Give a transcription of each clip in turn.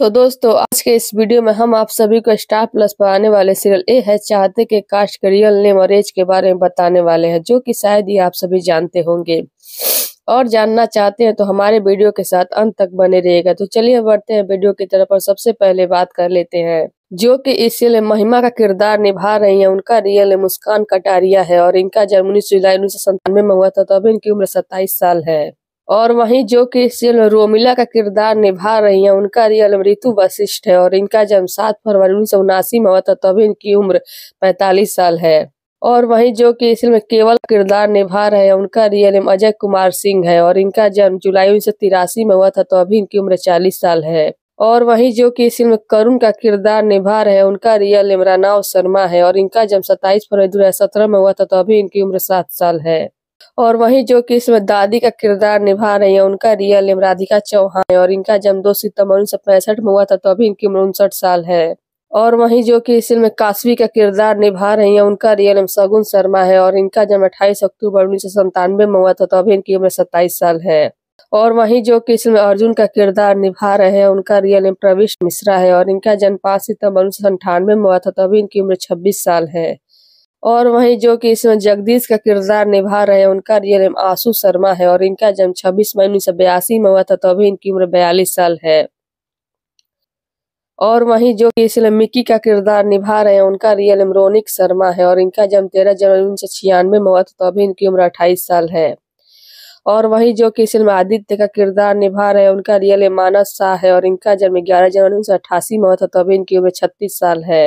तो दोस्तों आज के इस वीडियो में हम आप सभी को स्टार प्लस पर आने वाले सीरियल ए है चाहते के कास्ट के रियल नेम और एज के बारे में बताने वाले हैं जो कि शायद ही आप सभी जानते होंगे और जानना चाहते हैं तो हमारे वीडियो के साथ अंत तक बने रहिएगा तो चलिए बढ़ते हैं वीडियो की तरफ और सबसे पहले बात कर लेते हैं जो कि इस सीरियल में महिमा का किरदार निभा रही है उनका रियल मुस्कान कटारिया है और इनका जन्म उन्नीस जुलाई उन्नीस सौ संतानवे में हुआ था तो इनकी उम्र सत्ताईस साल है और वहीं जो कि रोमिला का किरदार निभा रही हैं उनका रियल ऋतु वशिष्ठ है और इनका जन्म सात फरवरी उन्नीस सौ उनासी में हुआ था तभी इनकी उम्र पैंतालीस साल है और वहीं जो कि इस फिल्म केवल किरदार निभा रहे हैं उनका रियल नेम अजय कुमार सिंह है और इनका जन्म जुलाई उन्नीस सौ तिरासी में हुआ था तो अभी इनकी उम्र चालीस साल है और वहीं जो कि इस फिल्म करुण का किरदार निभा रहे हैं उनका रियल नेम रानाव शर्मा है और इनका जन्म सत्ताईस फरवरी दो हजार सत्रह में हुआ था तो अभी इनकी उम्र सात साल है और वही जो कि इसमें दादी का किरदार निभा रही है उनका रियल नेम राधिका चौहान है और इनका जन्म दो सितम्बर उन्नीस सौ पैंसठ में हुआ था तो अभी इनकी उम्र उनसठ साल है और वहीं जो कि इस फिल्म काशवी का किरदार निभा रही है उनका रियल नेम शगुन शर्मा है और इनका जन्म अट्ठाईस अक्टूबर उन्नीस सौ संतानवे में हुआ था तो अभी इनकी उम्र सत्ताईस साल है और वहीं जो कि इसमें अर्जुन का किरदार निभा रहे हैं उनका रियल नेम प्रवेश मिश्रा है और इनका जन्म पाँच सितम्बर उन्नीस सौ अंठानवे में हुआ था तो अभी इनकी उम्र छब्बीस साल है और वहीं जो कि इसमें जगदीश का किरदार निभा रहे हैं उनका रियल नेम आशु शर्मा है और इनका जन्म 26 मई उन्नीस बयासी में हुआ था तभी तो इनकी उम्र बयालीस साल है और वहीं जो कि इसलिए मिक्की का किरदार निभा रहे हैं उनका रियल नेम रोनिक शर्मा है और इनका जन्म तेरह जनवरी उन्नीस सौ छियानवे में हुआ था तभी तो इनकी उम्र अट्ठाईस साल है और वहीं जो कि इसमें आदित्य का किरदार निभा रहे हैं उनका रियल नेम मानस शाह है और इनका जन्म ग्यारह जनवरी उन्नीस सौ अट्ठासी में हुआ था तभी इनकी उम्र छत्तीस साल है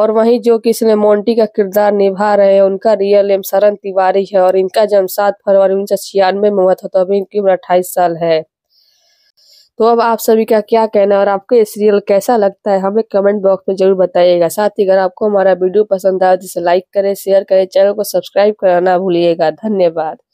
और वहीं जो कि इसमें मोंटी का किरदार निभा रहे हैं उनका रियल नेम शरण तिवारी है और इनका जन्म सात फरवरी उन्नीस सौ छियानवे में हुआ था तो अभी इनकी उम्र अट्ठाईस साल है तो अब आप सभी का क्या कहना है और आपको ये सीरियल कैसा लगता है हमें कमेंट बॉक्स में जरूर बताइएगा साथ ही अगर आपको हमारा वीडियो पसंद आए तो इसे लाइक करें शेयर करें चैनल को सब्सक्राइब करना ना भूलिएगा धन्यवाद